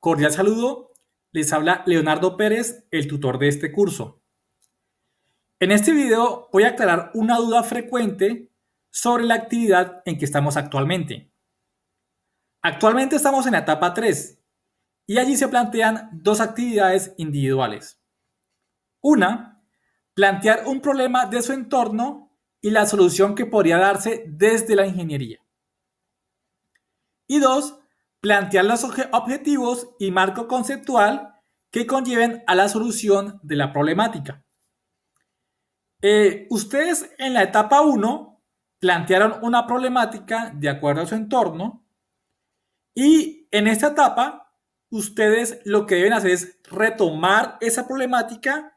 Cordial saludo, les habla Leonardo Pérez, el tutor de este curso. En este video voy a aclarar una duda frecuente sobre la actividad en que estamos actualmente. Actualmente estamos en la etapa 3 y allí se plantean dos actividades individuales. Una, plantear un problema de su entorno y la solución que podría darse desde la ingeniería. Y dos, plantear los objetivos y marco conceptual que conlleven a la solución de la problemática. Eh, ustedes en la etapa 1 plantearon una problemática de acuerdo a su entorno y en esta etapa ustedes lo que deben hacer es retomar esa problemática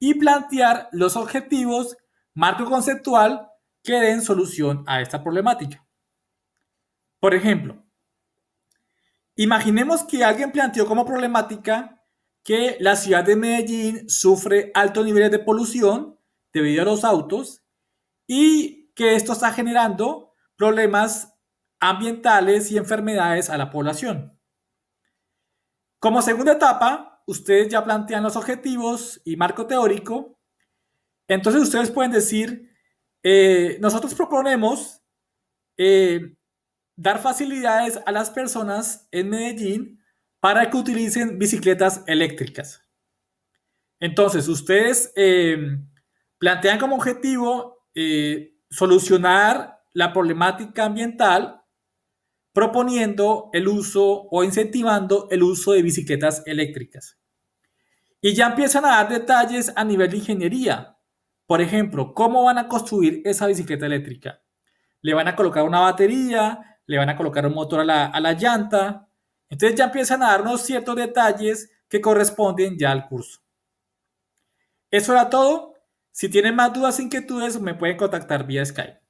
y plantear los objetivos, marco conceptual que den solución a esta problemática. Por ejemplo, Imaginemos que alguien planteó como problemática que la ciudad de Medellín sufre altos niveles de polución debido a los autos y que esto está generando problemas ambientales y enfermedades a la población. Como segunda etapa, ustedes ya plantean los objetivos y marco teórico. Entonces ustedes pueden decir, eh, nosotros proponemos eh, dar facilidades a las personas en Medellín para que utilicen bicicletas eléctricas. Entonces, ustedes eh, plantean como objetivo eh, solucionar la problemática ambiental proponiendo el uso o incentivando el uso de bicicletas eléctricas. Y ya empiezan a dar detalles a nivel de ingeniería. Por ejemplo, ¿cómo van a construir esa bicicleta eléctrica? ¿Le van a colocar una batería? le van a colocar un motor a la, llanta. Entonces ya empiezan a darnos ciertos detalles que corresponden ya al curso. Eso era todo. Si tienen más dudas, inquietudes, me pueden contactar vía Skype.